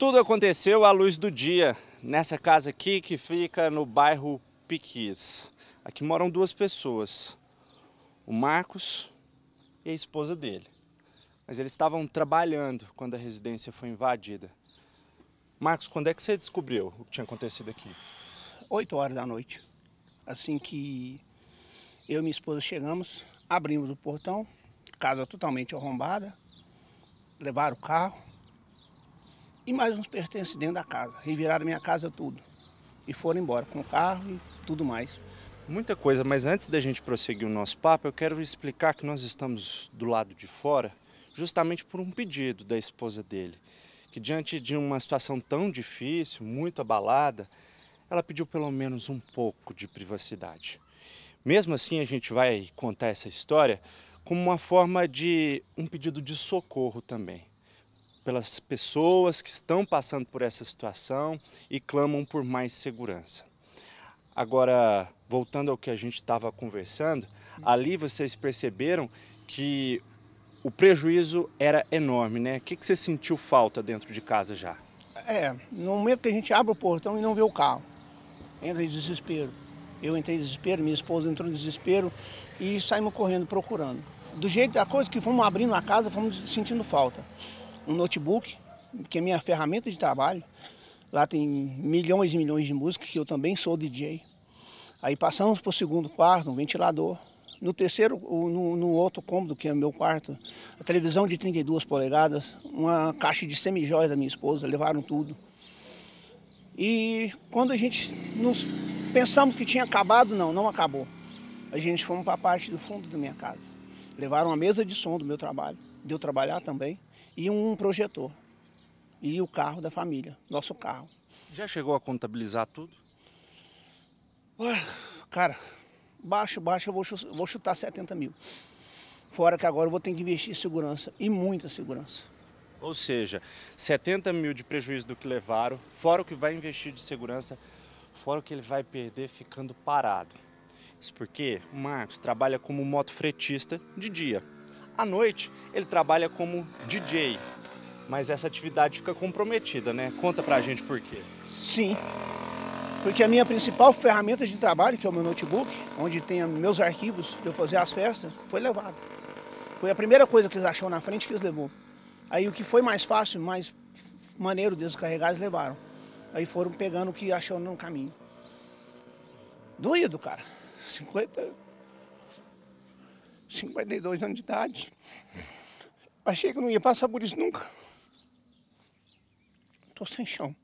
Tudo aconteceu à luz do dia, nessa casa aqui que fica no bairro Piquis. Aqui moram duas pessoas, o Marcos e a esposa dele. Mas eles estavam trabalhando quando a residência foi invadida. Marcos, quando é que você descobriu o que tinha acontecido aqui? Oito horas da noite. Assim que eu e minha esposa chegamos, abrimos o portão, casa totalmente arrombada, levaram o carro, e mais uns pertences dentro da casa. Reviraram minha casa tudo e foram embora com o carro e tudo mais. Muita coisa, mas antes da gente prosseguir o nosso papo, eu quero explicar que nós estamos do lado de fora justamente por um pedido da esposa dele, que diante de uma situação tão difícil, muito abalada, ela pediu pelo menos um pouco de privacidade. Mesmo assim, a gente vai contar essa história como uma forma de um pedido de socorro também pelas pessoas que estão passando por essa situação e clamam por mais segurança. Agora, voltando ao que a gente estava conversando, ali vocês perceberam que o prejuízo era enorme, né? O que, que você sentiu falta dentro de casa já? É, no momento que a gente abre o portão e não vê o carro, entra em desespero. Eu entrei em desespero, minha esposa entrou em desespero e saímos correndo procurando. Do jeito da coisa que fomos abrindo a casa, fomos sentindo falta um notebook, que é minha ferramenta de trabalho. Lá tem milhões e milhões de músicas, que eu também sou DJ. Aí passamos para o segundo quarto, um ventilador. No terceiro, no, no outro cômodo, que é meu quarto, a televisão de 32 polegadas, uma caixa de semijóia da minha esposa, levaram tudo. E quando a gente nos pensamos que tinha acabado, não, não acabou. A gente fomos para a parte do fundo da minha casa. Levaram a mesa de som do meu trabalho, de eu trabalhar também, e um projetor. E o carro da família, nosso carro. Já chegou a contabilizar tudo? Ué, cara, baixo, baixo, eu vou, vou chutar 70 mil. Fora que agora eu vou ter que investir em segurança, e muita segurança. Ou seja, 70 mil de prejuízo do que levaram, fora o que vai investir de segurança, fora o que ele vai perder ficando parado. Isso porque o Marcos trabalha como motofretista de dia. À noite, ele trabalha como DJ. Mas essa atividade fica comprometida, né? Conta pra gente por quê. Sim. Porque a minha principal ferramenta de trabalho, que é o meu notebook, onde tem meus arquivos de eu fazer as festas, foi levado. Foi a primeira coisa que eles acharam na frente que eles levou. Aí o que foi mais fácil, mais maneiro deles carregar, eles levaram. Aí foram pegando o que acharam no caminho. Doído, cara. 50, 52 anos de idade. Achei que não ia passar por isso nunca. Tô sem chão.